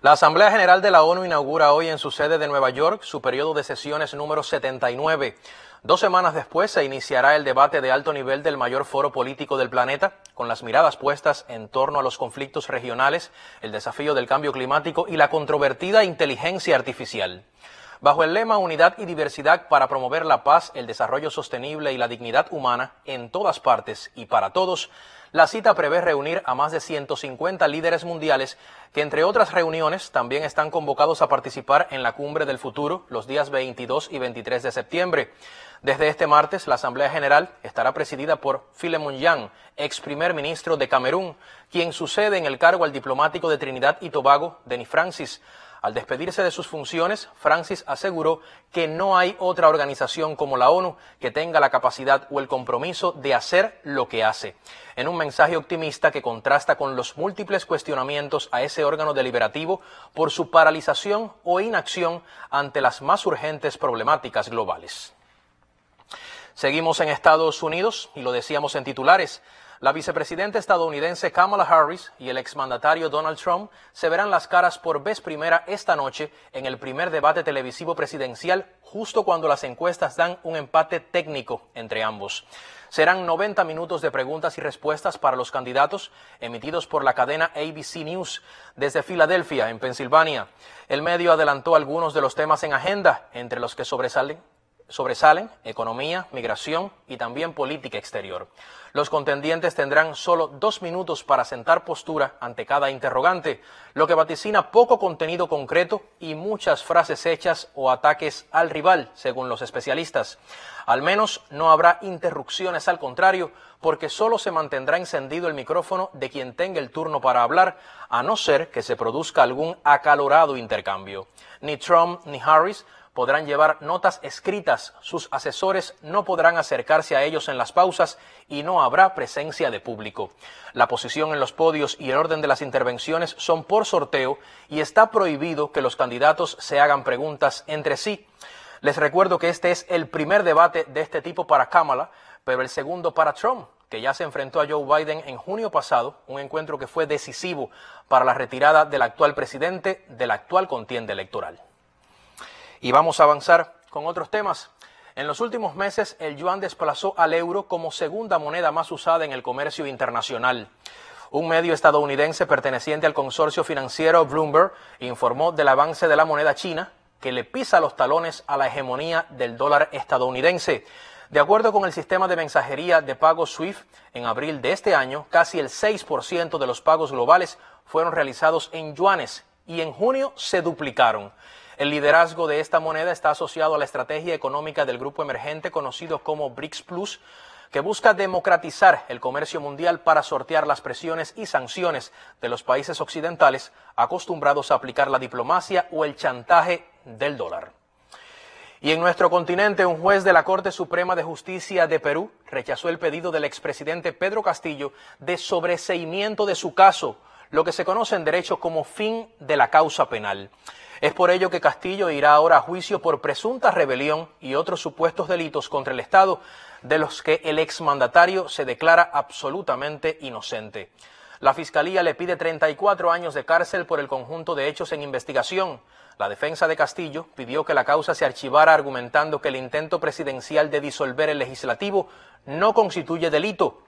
La Asamblea General de la ONU inaugura hoy en su sede de Nueva York su periodo de sesiones número 79. Dos semanas después se iniciará el debate de alto nivel del mayor foro político del planeta, con las miradas puestas en torno a los conflictos regionales, el desafío del cambio climático y la controvertida inteligencia artificial bajo el lema Unidad y Diversidad para promover la paz, el desarrollo sostenible y la dignidad humana en todas partes y para todos, la cita prevé reunir a más de 150 líderes mundiales que, entre otras reuniones, también están convocados a participar en la Cumbre del Futuro los días 22 y 23 de septiembre. Desde este martes, la Asamblea General estará presidida por Philemon Yang, ex primer ministro de Camerún, quien sucede en el cargo al diplomático de Trinidad y Tobago, Denis Francis. Al despedirse de sus funciones, Francis aseguró que no hay otra organización como la ONU que tenga la capacidad o el compromiso de hacer lo que hace. En un mensaje optimista que contrasta con los múltiples cuestionamientos a ese órgano deliberativo por su paralización o inacción ante las más urgentes problemáticas globales. Seguimos en Estados Unidos y lo decíamos en titulares. La vicepresidenta estadounidense Kamala Harris y el exmandatario Donald Trump se verán las caras por vez primera esta noche en el primer debate televisivo presidencial justo cuando las encuestas dan un empate técnico entre ambos. Serán 90 minutos de preguntas y respuestas para los candidatos emitidos por la cadena ABC News desde Filadelfia, en Pensilvania. El medio adelantó algunos de los temas en agenda, entre los que sobresalen sobresalen economía, migración y también política exterior. Los contendientes tendrán solo dos minutos para sentar postura ante cada interrogante, lo que vaticina poco contenido concreto y muchas frases hechas o ataques al rival, según los especialistas. Al menos no habrá interrupciones al contrario, porque solo se mantendrá encendido el micrófono de quien tenga el turno para hablar, a no ser que se produzca algún acalorado intercambio. Ni Trump ni Harris podrán llevar notas escritas, sus asesores no podrán acercarse a ellos en las pausas y no habrá presencia de público. La posición en los podios y el orden de las intervenciones son por sorteo y está prohibido que los candidatos se hagan preguntas entre sí. Les recuerdo que este es el primer debate de este tipo para Kamala, pero el segundo para Trump que ya se enfrentó a Joe Biden en junio pasado, un encuentro que fue decisivo para la retirada del actual presidente de la actual contienda electoral. Y vamos a avanzar con otros temas. En los últimos meses, el yuan desplazó al euro como segunda moneda más usada en el comercio internacional. Un medio estadounidense perteneciente al consorcio financiero Bloomberg informó del avance de la moneda china que le pisa los talones a la hegemonía del dólar estadounidense. De acuerdo con el sistema de mensajería de pago SWIFT, en abril de este año, casi el 6% de los pagos globales fueron realizados en yuanes y en junio se duplicaron. El liderazgo de esta moneda está asociado a la estrategia económica del grupo emergente conocido como BRICS Plus que busca democratizar el comercio mundial para sortear las presiones y sanciones de los países occidentales acostumbrados a aplicar la diplomacia o el chantaje del dólar. Y en nuestro continente, un juez de la Corte Suprema de Justicia de Perú rechazó el pedido del expresidente Pedro Castillo de sobreseimiento de su caso, lo que se conoce en derecho como fin de la causa penal. Es por ello que Castillo irá ahora a juicio por presunta rebelión y otros supuestos delitos contra el Estado de los que el exmandatario se declara absolutamente inocente. La Fiscalía le pide 34 años de cárcel por el conjunto de hechos en investigación. La defensa de Castillo pidió que la causa se archivara argumentando que el intento presidencial de disolver el legislativo no constituye delito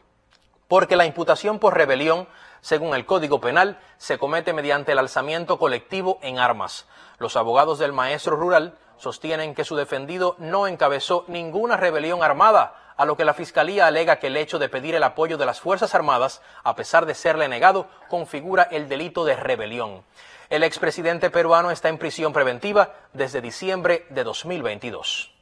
porque la imputación por rebelión, según el Código Penal, se comete mediante el alzamiento colectivo en armas. Los abogados del maestro rural sostienen que su defendido no encabezó ninguna rebelión armada, a lo que la Fiscalía alega que el hecho de pedir el apoyo de las Fuerzas Armadas, a pesar de serle negado, configura el delito de rebelión. El expresidente peruano está en prisión preventiva desde diciembre de 2022.